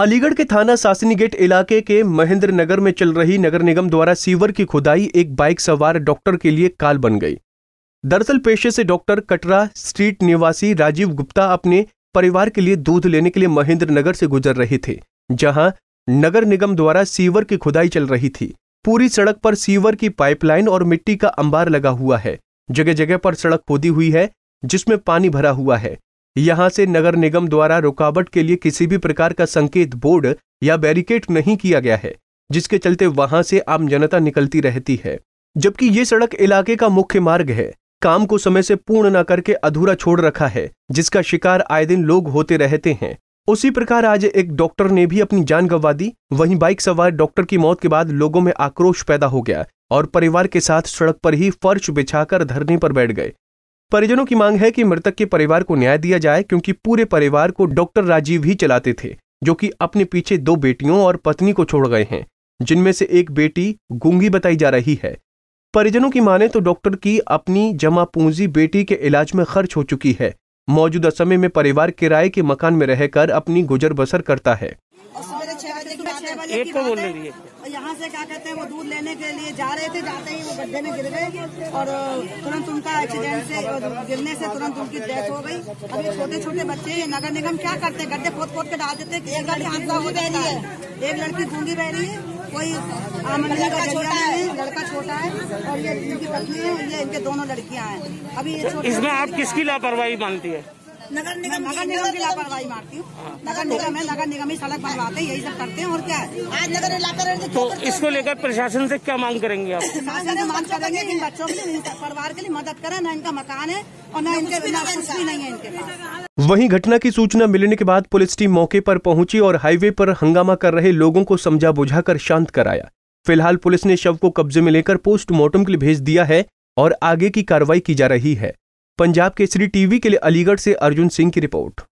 अलीगढ़ के थाना सासनी गेट इलाके के महेंद्र नगर में चल रही नगर निगम द्वारा सीवर की खुदाई एक बाइक सवार डॉक्टर के लिए काल बन गई दरअसल पेशे से डॉक्टर कटरा स्ट्रीट निवासी राजीव गुप्ता अपने परिवार के लिए दूध लेने के लिए महेंद्र नगर से गुजर रहे थे जहां नगर निगम द्वारा सीवर की खुदाई चल रही थी पूरी सड़क पर सीवर की पाइपलाइन और मिट्टी का अंबार लगा हुआ है जगह जगह पर सड़क खोदी हुई है जिसमें पानी भरा हुआ है यहां से नगर निगम द्वारा रुकावट के लिए किसी भी प्रकार का संकेत बोर्ड या बैरिकेड नहीं किया गया है जिसके चलते वहां से आम जनता निकलती रहती है जबकि ये सड़क इलाके का मुख्य मार्ग है काम को समय से पूर्ण न करके अधूरा छोड़ रखा है जिसका शिकार आए दिन लोग होते रहते हैं उसी प्रकार आज एक डॉक्टर ने भी अपनी जान गंवा दी वहीं बाइक सवार डॉक्टर की मौत के बाद लोगों में आक्रोश पैदा हो गया और परिवार के साथ सड़क पर ही फर्श बिछाकर धरने पर बैठ गए परिजनों की मांग है कि मृतक के परिवार को न्याय दिया जाए क्योंकि पूरे परिवार को डॉक्टर राजीव ही चलाते थे जो कि अपने पीछे दो बेटियों और पत्नी को छोड़ गए हैं जिनमें से एक बेटी गूंगी बताई जा रही है परिजनों की माने तो डॉक्टर की अपनी जमा पूंजी बेटी के इलाज में खर्च हो चुकी है मौजूदा समय में परिवार किराए के मकान में रहकर अपनी गुजर बसर करता है एक को बोल रही है से क्या कहते हैं वो दूध लेने के लिए जा रहे थे जाते ही वो गड्ढे में गिर गए और तुरंत उनका एक्सीडेंट से गिरने से तुरंत उनकी डेथ हो गई अब ये छोटे छोटे बच्चे हैं नगर निगम क्या करते हैं गड्ढे खोद खोद के डाल देते हैं एक गाड़ी हादसा हो रही है एक लड़की ढूंढी बह रही है कोई लड़का छोटा है लड़का छोटा है और ये इनकी पत्नी है ये इनके दोनों लड़कियाँ हैं अभी इसमें आप किसकी लापरवाही मानती है नगर निगम नगर निगम की लापरवाही मारती हूँ हाँ, नगर निगम है नगर निगम ही सड़क बनवाते यही सब करते हैं और क्या है आज नगर इलाका तो इसको लेकर प्रशासन से क्या मांग करेंगे आप प्रशासन से मांग करेंगे इन बच्चों के लिए परिवार के लिए मदद करें ना इनका मकान है और न इनके बिना कुछ भी नहीं है इनके पास वहीं घटना की सूचना मिलने के बाद पुलिस टीम मौके पर पहुंची और हाईवे पर हंगामा कर रहे लोगों को समझा बुझाकर शांत कराया फिलहाल पुलिस ने शव को कब्जे में लेकर पोस्टमार्टम के लिए भेज दिया है और आगे की कार्रवाई की जा रही है पंजाब केसरी टीवी के लिए अलीगढ़ से अर्जुन सिंह की रिपोर्ट